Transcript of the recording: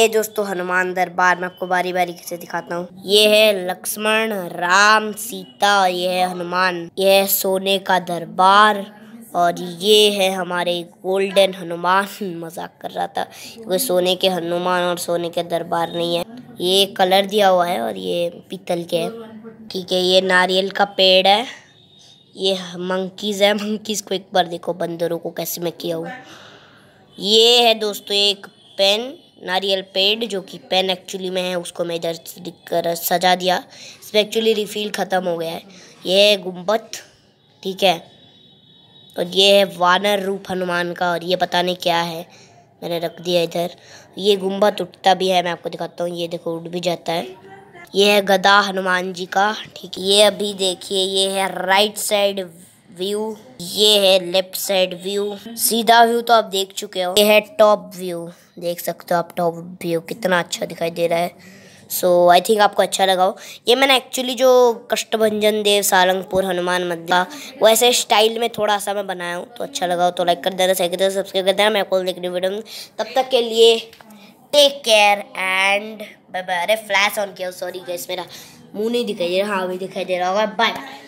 ये दोस्तों हनुमान दरबार मैं आपको बारी बारी से दिखाता हूँ ये है लक्ष्मण राम सीता और ये है हनुमान ये है सोने का दरबार और ये है हमारे गोल्डन हनुमान मजाक कर रहा था क्योंकि सोने के हनुमान और सोने के दरबार नहीं है ये कलर दिया हुआ है और ये पीतल के है ठीक है ये नारियल का पेड़ है ये मंकीज़ है मंकीज़ को एक बार देखो बंदरों को कैसे मैं किया हूँ ये है दोस्तों एक पेन नारियल पेड़ जो कि पेन एक्चुअली में है उसको मैं इधर कर सजा दिया इसमें एक्चुअली रिफिल ख़त्म हो गया है ये है गुम्बद ठीक है और ये है वानर रूप हनुमान का और ये पता नहीं क्या है मैंने रख दिया इधर ये गुम्बद उठता भी है मैं आपको दिखाता हूँ ये देखो उठ भी जाता है ये है गदा हनुमान जी का ठीक ये अभी देखिए ये है राइट साइड व्यू ये है लेफ्ट साइड व्यू सीधा व्यू तो आप देख चुके हो ये है टॉप व्यू देख सकते हो आप टॉप व्यू कितना अच्छा दिखाई दे रहा है सो आई थिंक आपको अच्छा लगा हो ये मैंने एक्चुअली जो कष्टभंजन देव सारंगपुर हनुमान मंदिर वो ऐसे स्टाइल में थोड़ा सा मैं बनाया हूँ तो अच्छा लगा हो तो लाइक कर देना सही कर सब्सक्राइब कर देना मैं आपको देख वीडियो तब तक के लिए take care and bye bye अरे फ्लैश ऑन किया सॉरी गैस मेरा मुँह नहीं दिखाई दे रहा हाँ वही दिखाई दे रहा होगा बाय बाय